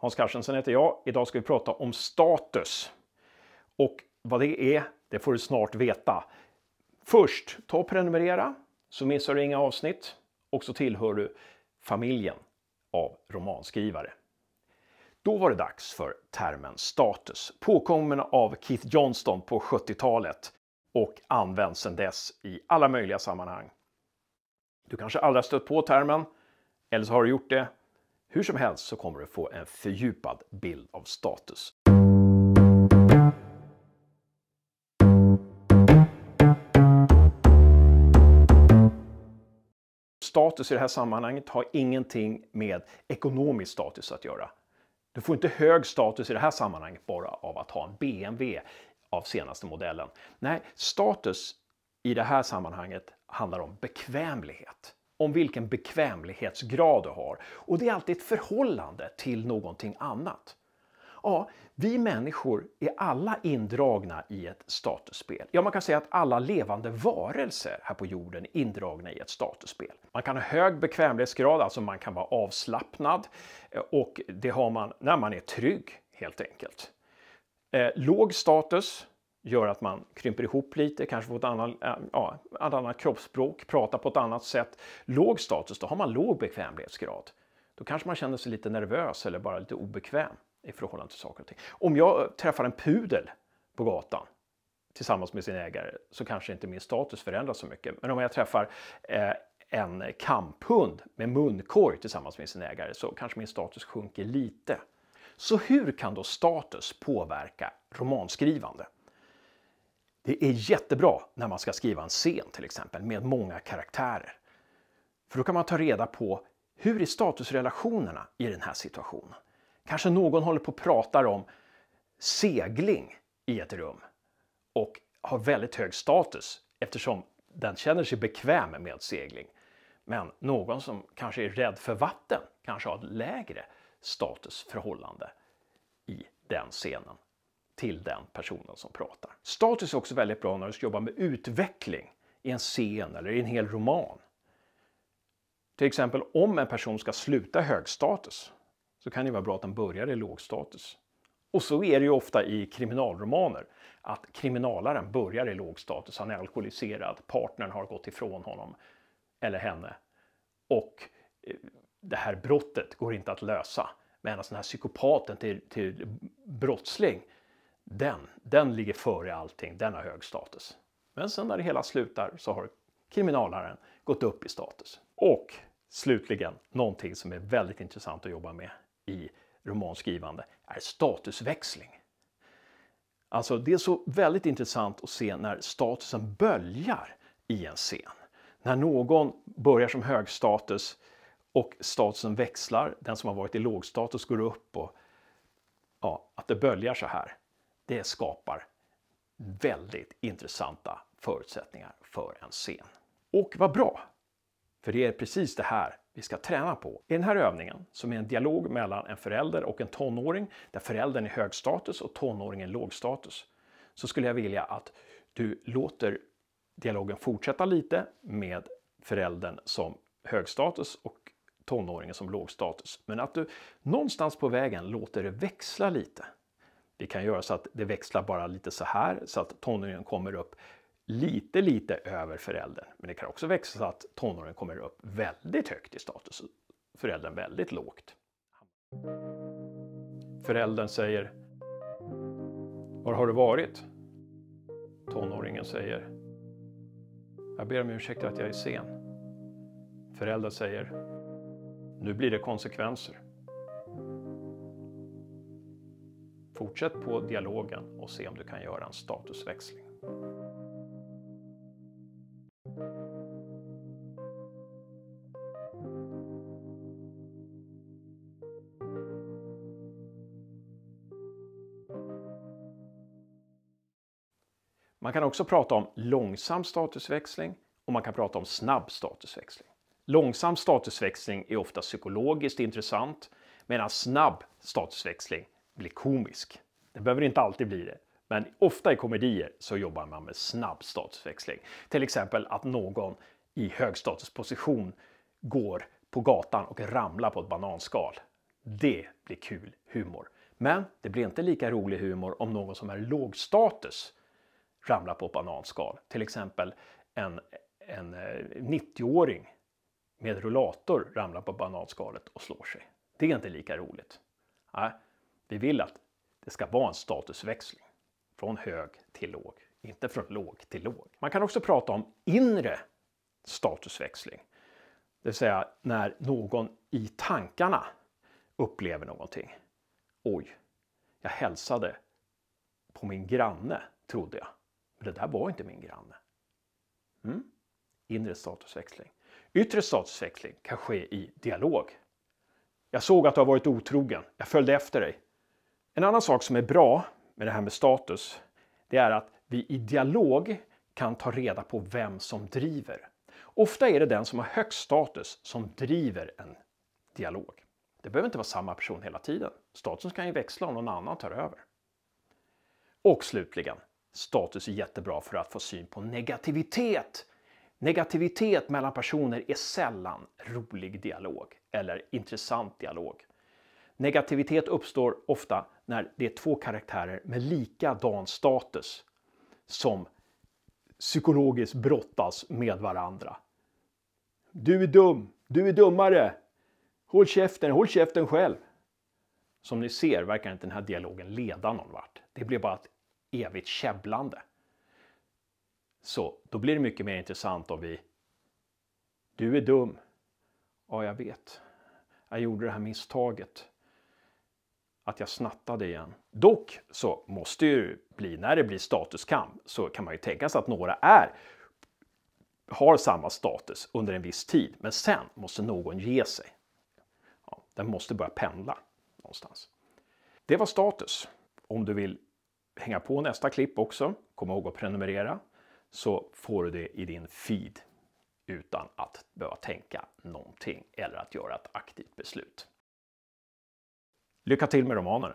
Hans Carstensen heter jag. Idag ska vi prata om status. Och vad det är, det får du snart veta. Först, ta och prenumerera så missar du inga avsnitt och så tillhör du familjen av romanskrivare. Då var det dags för termen status, påkommen av Keith Johnston på 70-talet och används sedan dess i alla möjliga sammanhang. Du kanske aldrig har stött på termen, eller så har du gjort det hur som helst så kommer du få en fördjupad bild av status. Status i det här sammanhanget har ingenting med ekonomisk status att göra. Du får inte hög status i det här sammanhanget bara av att ha en BMW av senaste modellen. Nej, status i det här sammanhanget handlar om bekvämlighet om vilken bekvämlighetsgrad du har. Och det är alltid ett förhållande till någonting annat. Ja, vi människor är alla indragna i ett statusspel. Ja, man kan säga att alla levande varelser här på jorden är indragna i ett statusspel. Man kan ha hög bekvämlighetsgrad, alltså man kan vara avslappnad eh, och det har man när man är trygg helt enkelt. Eh, låg status, gör att man krymper ihop lite, kanske får ett annat, äh, ja, ett annat kroppsspråk, pratar på ett annat sätt. Låg status, då har man låg bekvämlighetsgrad. Då kanske man känner sig lite nervös eller bara lite obekväm i förhållande till saker och ting. Om jag träffar en pudel på gatan tillsammans med sin ägare så kanske inte min status förändras så mycket. Men om jag träffar eh, en kamphund med munkorg tillsammans med sin ägare så kanske min status sjunker lite. Så hur kan då status påverka romanskrivande? Det är jättebra när man ska skriva en scen till exempel med många karaktärer. För då kan man ta reda på hur är statusrelationerna i den här situationen? Kanske någon håller på och pratar om segling i ett rum och har väldigt hög status eftersom den känner sig bekväm med segling. Men någon som kanske är rädd för vatten kanske har ett lägre statusförhållande i den scenen till den personen som pratar. Status är också väldigt bra när du ska jobba med utveckling i en scen eller i en hel roman. Till exempel om en person ska sluta högstatus så kan det vara bra att den börjar i lågstatus. Och så är det ju ofta i kriminalromaner att kriminalaren börjar i lågstatus. Han är alkoholiserad, partnern har gått ifrån honom eller henne och eh, det här brottet går inte att lösa. Medan den här psykopaten till, till brottsling den, den ligger före allting, den har hög status. Men sen när det hela slutar så har kriminalaren gått upp i status. Och slutligen, någonting som är väldigt intressant att jobba med i romanskrivande är statusväxling. Alltså, det är så väldigt intressant att se när statusen böljar i en scen. När någon börjar som högstatus och statusen växlar, den som har varit i lågstatus går upp och ja, att det böljar så här det skapar väldigt intressanta förutsättningar för en scen. Och vad bra! För det är precis det här vi ska träna på. I den här övningen, som är en dialog mellan en förälder och en tonåring, där föräldern är hög status och tonåringen låg status, så skulle jag vilja att du låter dialogen fortsätta lite med föräldern som hög status och tonåringen som låg status. Men att du någonstans på vägen låter det växla lite. Vi kan göra så att det växlar bara lite så här så att tonåringen kommer upp lite, lite över föräldern. Men det kan också växa så att tonåringen kommer upp väldigt högt i status och föräldern väldigt lågt. Föräldern säger Var har du varit? Tonåringen säger Jag ber om ursäkt att jag är sen. Föräldern säger Nu blir det konsekvenser. Fortsätt på dialogen och se om du kan göra en statusväxling. Man kan också prata om långsam statusväxling och man kan prata om snabb statusväxling. Långsam statusväxling är ofta psykologiskt intressant medan snabb statusväxling bli komisk. Det behöver inte alltid bli det. Men ofta i komedier så jobbar man med snabb statusväxling. Till exempel att någon i högstatusposition går på gatan och ramlar på ett bananskal. Det blir kul humor. Men det blir inte lika rolig humor om någon som är låg status ramlar på ett bananskal. Till exempel en, en 90-åring eh, med rullator ramlar på bananskalet och slår sig. Det är inte lika roligt. Nej. Vi vill att det ska vara en statusväxling från hög till låg, inte från låg till låg. Man kan också prata om inre statusväxling, det vill säga när någon i tankarna upplever någonting. Oj, jag hälsade på min granne, trodde jag. Men det där var inte min granne. Mm? Inre statusväxling. Yttre statusväxling kan ske i dialog. Jag såg att du har varit otrogen. Jag följde efter dig. En annan sak som är bra med det här med status, det är att vi i dialog kan ta reda på vem som driver. Ofta är det den som har högst status som driver en dialog. Det behöver inte vara samma person hela tiden. Statusen kan ju växla om någon annan tar över. Och slutligen, status är jättebra för att få syn på negativitet. Negativitet mellan personer är sällan rolig dialog eller intressant dialog. Negativitet uppstår ofta när det är två karaktärer med likadan status som psykologiskt brottas med varandra. Du är dum, du är dummare, håll käften, håll käften själv. Som ni ser verkar inte den här dialogen leda någon vart. Det blir bara ett evigt käbblande. Så då blir det mycket mer intressant om vi... Du är dum. Ja, jag vet. Jag gjorde det här misstaget att jag snattade igen. Dock så måste ju bli, när det blir statuskamp, så kan man ju tänka sig att några är har samma status under en viss tid, men sen måste någon ge sig. Ja, den måste börja pendla någonstans. Det var status. Om du vill hänga på nästa klipp också, kom ihåg att prenumerera, så får du det i din feed utan att behöva tänka någonting eller att göra ett aktivt beslut. Lycka till med romanerna!